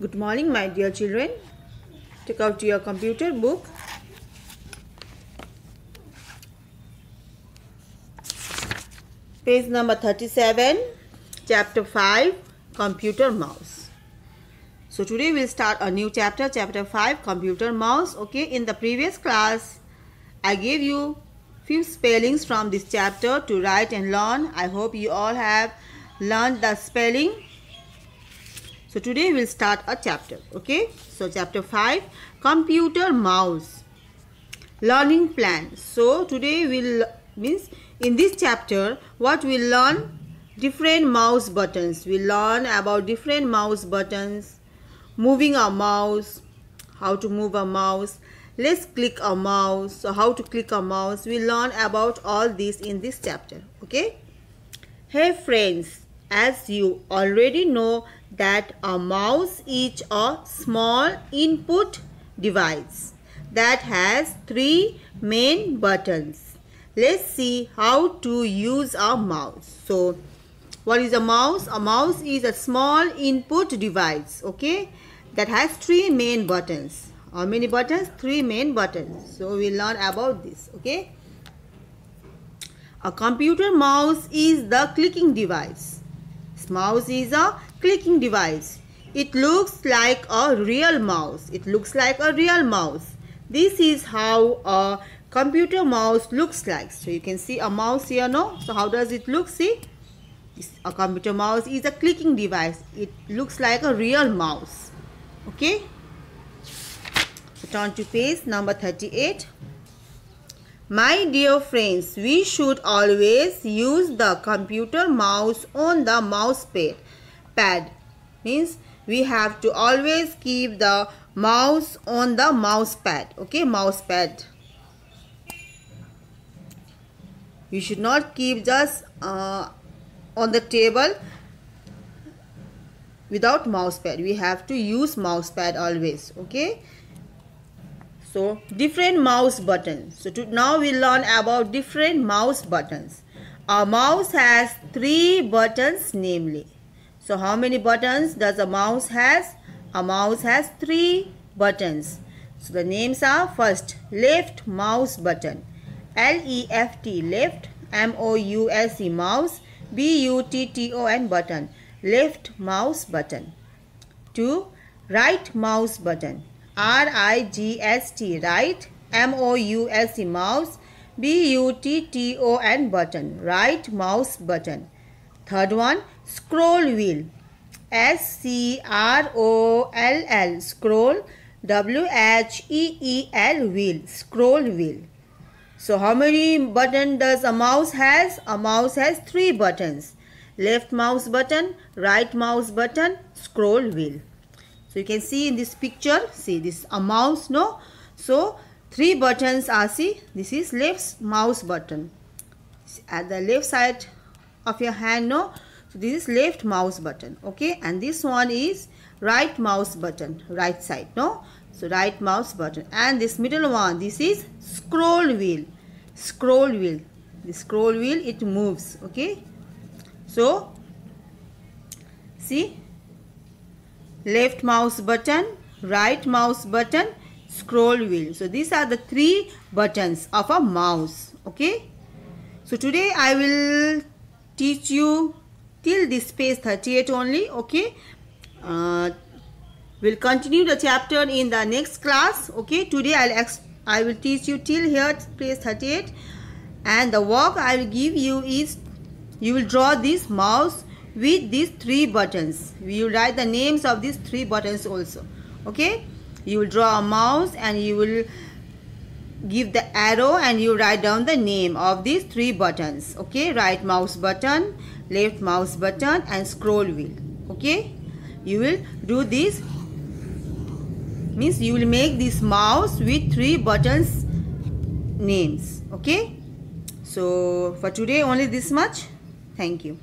Good morning my dear children. Take out your computer book. Page number 37, chapter 5, computer mouse. So today we'll start a new chapter, chapter 5, computer mouse. Okay, in the previous class, I gave you few spellings from this chapter to write and learn. I hope you all have learned the spelling so today we'll start a chapter. Okay. So chapter 5 computer mouse learning plan. So today we'll means in this chapter what we will learn different mouse buttons. We will learn about different mouse buttons, moving a mouse, how to move a mouse, let's click a mouse so how to click a mouse we learn about all this in this chapter okay hey friends as you already know that a mouse is a small input device that has three main buttons. Let's see how to use a mouse. So, what is a mouse? A mouse is a small input device, okay, that has three main buttons. How many buttons? Three main buttons. So, we learn about this, okay. A computer mouse is the clicking device Mouse is a clicking device. It looks like a real mouse. It looks like a real mouse. This is how a computer mouse looks like. So you can see a mouse here no. So how does it look? See a computer mouse is a clicking device. It looks like a real mouse. Okay. So turn to page number 38. My dear friends, we should always use the computer mouse on the mouse pad. Pad means we have to always keep the mouse on the mouse pad. Okay, mouse pad. You should not keep just uh, on the table without mouse pad. We have to use mouse pad always. Okay so different mouse buttons so to, now we learn about different mouse buttons a mouse has three buttons namely so how many buttons does a mouse has a mouse has three buttons so the names are first left mouse button L E F T left M O U S E mouse B U T T O N button left mouse button 2 right mouse button R I G S T, right? M O U S E, mouse. B U T T O N, button, right? Mouse button. Third one, scroll wheel. S C R O L L, scroll. W H E E L, wheel, scroll wheel. So how many button does a mouse has? A mouse has three buttons. Left mouse button, right mouse button, scroll wheel you can see in this picture, see this a mouse, no? So three buttons are see, this is left mouse button. At the left side of your hand, no? So this is left mouse button, okay? And this one is right mouse button, right side, no? So right mouse button. And this middle one, this is scroll wheel, scroll wheel. The scroll wheel, it moves, okay? So, see left mouse button, right mouse button, scroll wheel. So these are the three buttons of a mouse. Okay. So today I will teach you till this page 38 only. Okay. Uh, we'll continue the chapter in the next class. Okay. Today I'll I will teach you till here page 38 and the work I will give you is you will draw this mouse with these three buttons you will write the names of these three buttons also okay you will draw a mouse and you will give the arrow and you write down the name of these three buttons okay right mouse button left mouse button and scroll wheel okay you will do this means you will make this mouse with three buttons names okay so for today only this much thank you